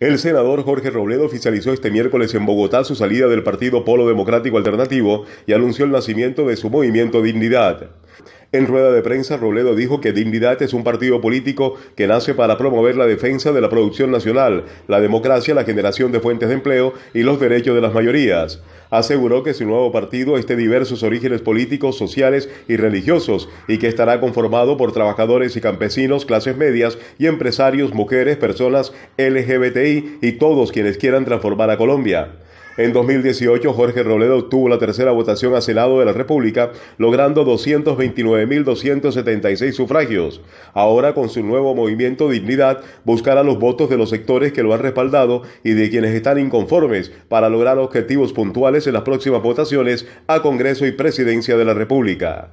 El senador Jorge Robledo oficializó este miércoles en Bogotá su salida del Partido Polo Democrático Alternativo y anunció el nacimiento de su movimiento Dignidad. En rueda de prensa, Robledo dijo que Dignidad es un partido político que nace para promover la defensa de la producción nacional, la democracia, la generación de fuentes de empleo y los derechos de las mayorías. Aseguró que su nuevo partido esté diversos orígenes políticos, sociales y religiosos y que estará conformado por trabajadores y campesinos, clases medias y empresarios, mujeres, personas LGBTI y todos quienes quieran transformar a Colombia. En 2018, Jorge Robledo obtuvo la tercera votación a Senado de la República, logrando 229.276 sufragios. Ahora, con su nuevo movimiento Dignidad, buscará los votos de los sectores que lo han respaldado y de quienes están inconformes para lograr objetivos puntuales en las próximas votaciones a Congreso y Presidencia de la República.